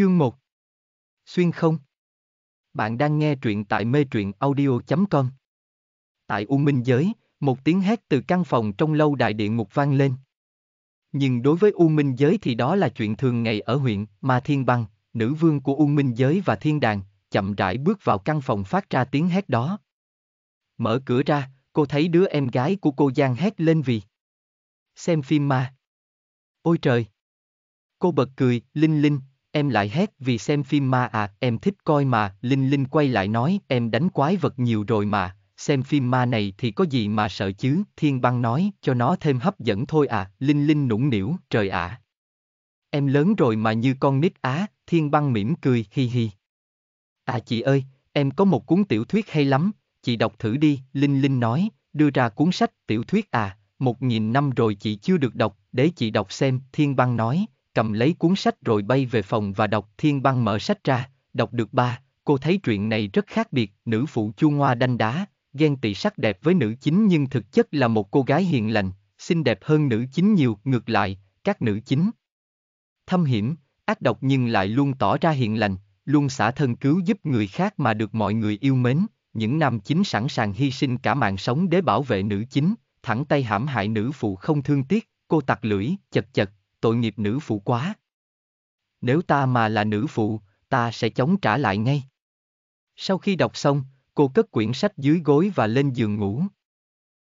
Chương 1 Xuyên không Bạn đang nghe truyện tại mê truyện audio.com Tại U Minh Giới, một tiếng hét từ căn phòng trong lâu đại địa ngục vang lên. Nhưng đối với U Minh Giới thì đó là chuyện thường ngày ở huyện Mà Thiên Băng, nữ vương của U Minh Giới và Thiên Đàng, chậm rãi bước vào căn phòng phát ra tiếng hét đó. Mở cửa ra, cô thấy đứa em gái của cô Giang hét lên vì Xem phim ma. Ôi trời! Cô bật cười, Linh Linh, em lại hét vì xem phim ma à, em thích coi mà, Linh Linh quay lại nói, em đánh quái vật nhiều rồi mà, xem phim ma này thì có gì mà sợ chứ, Thiên Băng nói, cho nó thêm hấp dẫn thôi à, Linh Linh nũng nỉu, trời ạ. À. Em lớn rồi mà như con nít á, Thiên Băng mỉm cười, hi hi. À chị ơi, em có một cuốn tiểu thuyết hay lắm, chị đọc thử đi, Linh Linh nói, đưa ra cuốn sách, tiểu thuyết à, một nghìn năm rồi chị chưa được đọc, để chị đọc xem, Thiên Băng nói, cầm lấy cuốn sách rồi bay về phòng và đọc thiên băng mở sách ra, đọc được ba, cô thấy chuyện này rất khác biệt, nữ phụ chu ngoa đanh đá, ghen tị sắc đẹp với nữ chính nhưng thực chất là một cô gái hiền lành, xinh đẹp hơn nữ chính nhiều, ngược lại, các nữ chính. Thâm hiểm, ác độc nhưng lại luôn tỏ ra hiền lành, luôn xả thân cứu giúp người khác mà được mọi người yêu mến, những nam chính sẵn sàng hy sinh cả mạng sống để bảo vệ nữ chính, thẳng tay hãm hại nữ phụ không thương tiếc, cô tặc lưỡi, chật chật, tội nghiệp nữ phụ quá. Nếu ta mà là nữ phụ, ta sẽ chống trả lại ngay. Sau khi đọc xong, cô cất quyển sách dưới gối và lên giường ngủ.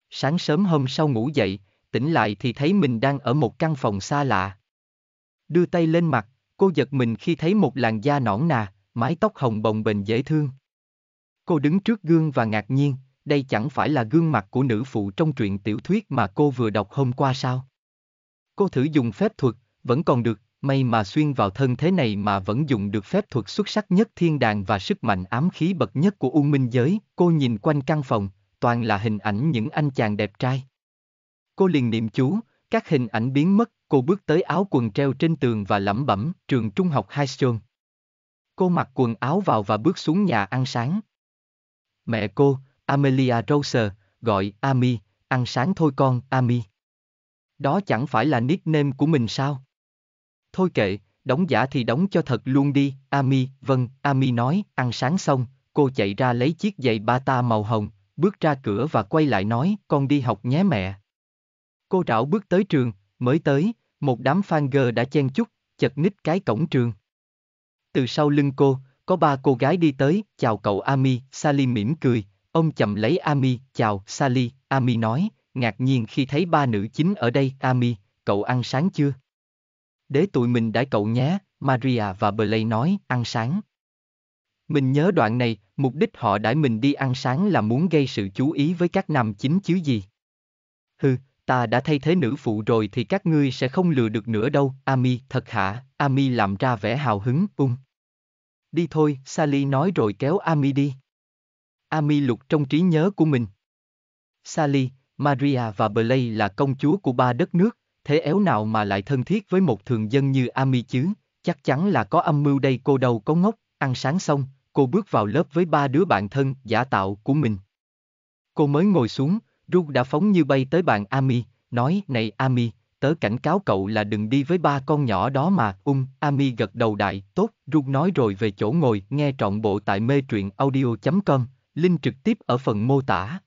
Sáng sớm hôm sau ngủ dậy, tỉnh lại thì thấy mình đang ở một căn phòng xa lạ. Đưa tay lên mặt, cô giật mình khi thấy một làn da nõn nà, mái tóc hồng bồng bềnh dễ thương. Cô đứng trước gương và ngạc nhiên, đây chẳng phải là gương mặt của nữ phụ trong truyện tiểu thuyết mà cô vừa đọc hôm qua sao? cô thử dùng phép thuật, vẫn còn được, may mà xuyên vào thân thế này mà vẫn dùng được phép thuật xuất sắc nhất thiên đàng và sức mạnh ám khí bậc nhất của U Minh Giới, cô nhìn quanh căn phòng, toàn là hình ảnh những anh chàng đẹp trai. Cô liền niệm chú, các hình ảnh biến mất, cô bước tới áo quần treo trên tường và lẩm bẩm, trường trung học high school. Cô mặc quần áo vào và bước xuống nhà ăn sáng. Mẹ cô, Amelia Roser, gọi Ami, ăn sáng thôi con, Ami. Đó chẳng phải là nickname của mình sao? Thôi kệ, đóng giả thì đóng cho thật luôn đi, Ami, vâng, Ami nói, ăn sáng xong, cô chạy ra lấy chiếc giày bata màu hồng, bước ra cửa và quay lại nói, con đi học nhé mẹ. Cô rảo bước tới trường, mới tới, một đám fan girl đã chen chúc, chật ních cái cổng trường. Từ sau lưng cô, có ba cô gái đi tới, chào cậu Ami, Sally mỉm cười, ông chậm lấy Ami, chào, Sally, Ami nói, ngạc nhiên khi thấy ba nữ chính ở đây, Ami, cậu ăn sáng chưa? Đế tụi mình đãi cậu nhé, Maria và Blay nói, ăn sáng. Mình nhớ đoạn này, mục đích họ đãi mình đi ăn sáng là muốn gây sự chú ý với các nam chính chứ gì. Hừ, ta đã thay thế nữ phụ rồi thì các ngươi sẽ không lừa được nữa đâu, Ami, thật hả, Ami làm ra vẻ hào hứng, ung. Đi thôi, Sally nói rồi kéo Ami đi. Ami lục trong trí nhớ của mình. Sally, Maria và Blay là công chúa của ba đất nước, thế éo nào mà lại thân thiết với một thường dân như Ami chứ, chắc chắn là có âm mưu đây cô đâu có ngốc, ăn sáng xong, cô bước vào lớp với ba đứa bạn thân giả tạo của mình. Cô mới ngồi xuống, Ru đã phóng như bay tới bàn Ami, nói, này Ami, tớ cảnh cáo cậu là đừng đi với ba con nhỏ đó mà, ung, um, Ami gật đầu đại, tốt, Ru nói rồi về chỗ ngồi, nghe trọn bộ tại mê truyện audio.com, link trực tiếp ở phần mô tả.